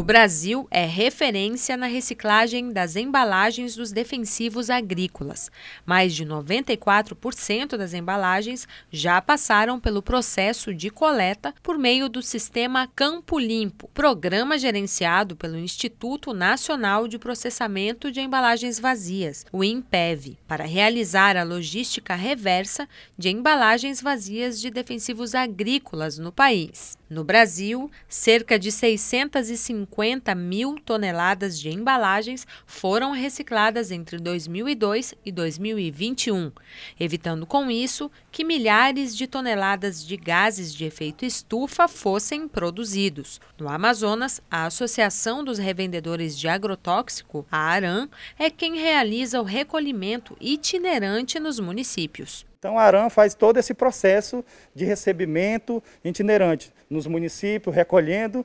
O Brasil é referência na reciclagem das embalagens dos defensivos agrícolas. Mais de 94% das embalagens já passaram pelo processo de coleta por meio do sistema Campo Limpo, programa gerenciado pelo Instituto Nacional de Processamento de Embalagens Vazias, o INPEV, para realizar a logística reversa de embalagens vazias de defensivos agrícolas no país. No Brasil, cerca de 650 mil toneladas de embalagens foram recicladas entre 2002 e 2021, evitando com isso que milhares de toneladas de gases de efeito estufa fossem produzidos. No Amazonas, a Associação dos Revendedores de Agrotóxico, a ARAM, é quem realiza o recolhimento itinerante nos municípios. Então, a ARAM faz todo esse processo de recebimento itinerante nos municípios, recolhendo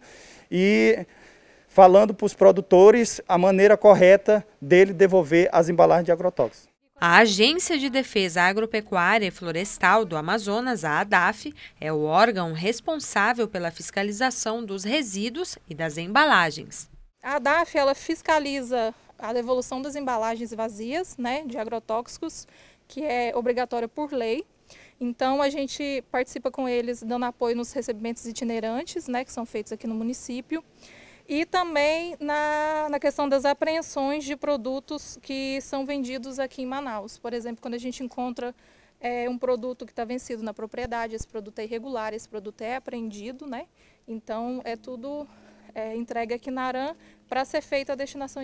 e falando para os produtores a maneira correta dele devolver as embalagens de agrotóxicos. A Agência de Defesa Agropecuária e Florestal do Amazonas, a ADAF, é o órgão responsável pela fiscalização dos resíduos e das embalagens. A ADAF ela fiscaliza a devolução das embalagens vazias né, de agrotóxicos que é obrigatória por lei. Então a gente participa com eles dando apoio nos recebimentos itinerantes, né, que são feitos aqui no município, e também na, na questão das apreensões de produtos que são vendidos aqui em Manaus. Por exemplo, quando a gente encontra é, um produto que está vencido na propriedade, esse produto é irregular, esse produto é apreendido, né? Então é tudo é, entregue aqui na Aran para ser feita a destinação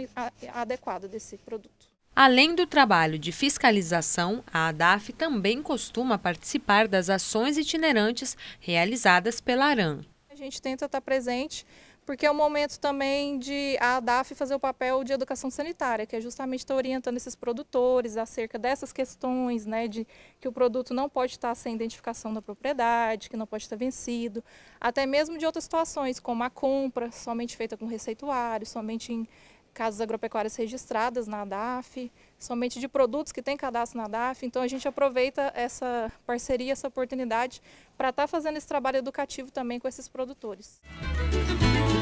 adequada desse produto. Além do trabalho de fiscalização, a ADAF também costuma participar das ações itinerantes realizadas pela ARAM. A gente tenta estar presente porque é um momento também de a ADAF fazer o papel de educação sanitária, que é justamente estar orientando esses produtores acerca dessas questões, né, de que o produto não pode estar sem identificação da propriedade, que não pode estar vencido, até mesmo de outras situações, como a compra somente feita com receituário, somente em casas agropecuárias registradas na DAF, somente de produtos que têm cadastro na DAF. Então a gente aproveita essa parceria, essa oportunidade para estar tá fazendo esse trabalho educativo também com esses produtores. Música